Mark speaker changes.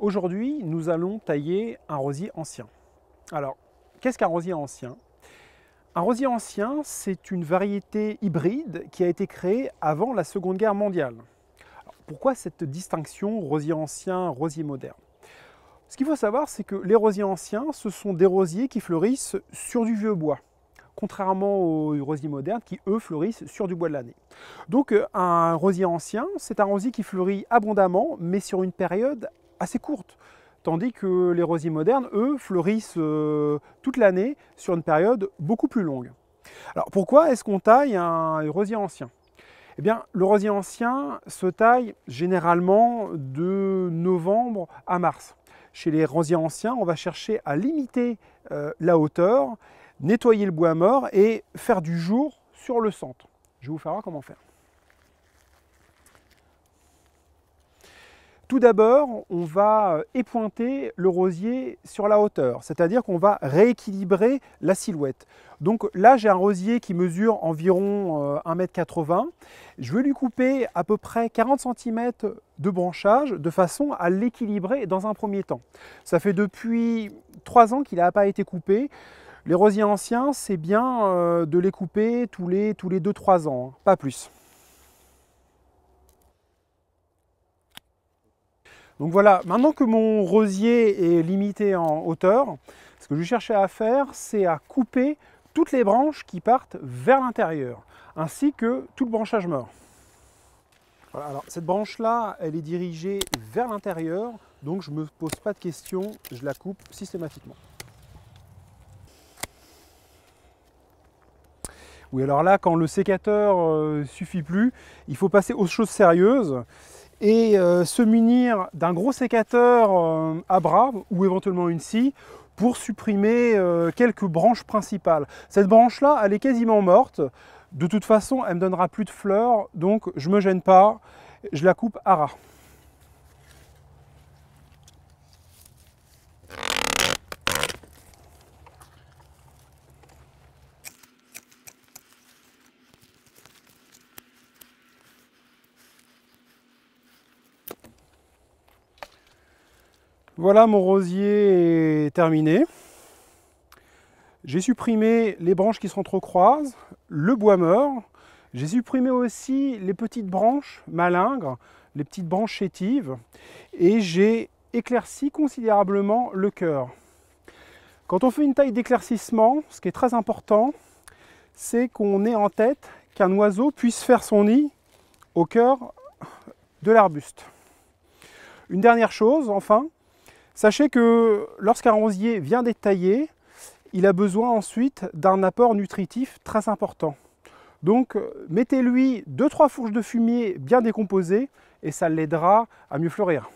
Speaker 1: Aujourd'hui, nous allons tailler un rosier ancien. Alors, qu'est-ce qu'un rosier ancien Un rosier ancien, c'est une variété hybride qui a été créée avant la Seconde Guerre mondiale. pourquoi cette distinction rosier ancien, rosier moderne Ce qu'il faut savoir, c'est que les rosiers anciens, ce sont des rosiers qui fleurissent sur du vieux bois contrairement aux rosiers modernes qui, eux, fleurissent sur du bois de l'année. Donc euh, un rosier ancien, c'est un rosier qui fleurit abondamment, mais sur une période assez courte. Tandis que les rosiers modernes, eux, fleurissent euh, toute l'année sur une période beaucoup plus longue. Alors pourquoi est-ce qu'on taille un rosier ancien Eh bien, le rosier ancien se taille généralement de novembre à mars. Chez les rosiers anciens, on va chercher à limiter euh, la hauteur, nettoyer le bois mort et faire du jour sur le centre. Je vais vous faire voir comment faire. Tout d'abord, on va euh, épointer le rosier sur la hauteur, c'est-à-dire qu'on va rééquilibrer la silhouette. Donc là, j'ai un rosier qui mesure environ 1,80 euh, m Je vais lui couper à peu près 40 cm de branchage de façon à l'équilibrer dans un premier temps. Ça fait depuis 3 ans qu'il n'a pas été coupé. Les rosiers anciens, c'est bien euh, de les couper tous les, tous les 2-3 ans, hein, pas plus. Donc voilà, maintenant que mon rosier est limité en hauteur, ce que je cherchais à faire, c'est à couper toutes les branches qui partent vers l'intérieur, ainsi que tout le branchage mort. Voilà, alors cette branche-là, elle est dirigée vers l'intérieur, donc je ne me pose pas de questions, je la coupe systématiquement. Oui, alors là, quand le sécateur ne euh, suffit plus, il faut passer aux choses sérieuses et euh, se munir d'un gros sécateur euh, à bras ou éventuellement une scie pour supprimer euh, quelques branches principales. Cette branche-là, elle est quasiment morte. De toute façon, elle ne me donnera plus de fleurs, donc je ne me gêne pas, je la coupe à ras. Voilà, mon rosier est terminé. J'ai supprimé les branches qui trop croises, le bois mort. J'ai supprimé aussi les petites branches malingres, les petites branches chétives. Et j'ai éclairci considérablement le cœur. Quand on fait une taille d'éclaircissement, ce qui est très important, c'est qu'on ait en tête qu'un oiseau puisse faire son nid au cœur de l'arbuste. Une dernière chose, enfin, Sachez que lorsqu'un rosier vient d'être taillé, il a besoin ensuite d'un apport nutritif très important. Donc euh, mettez-lui 2-3 fourches de fumier bien décomposées et ça l'aidera à mieux fleurir.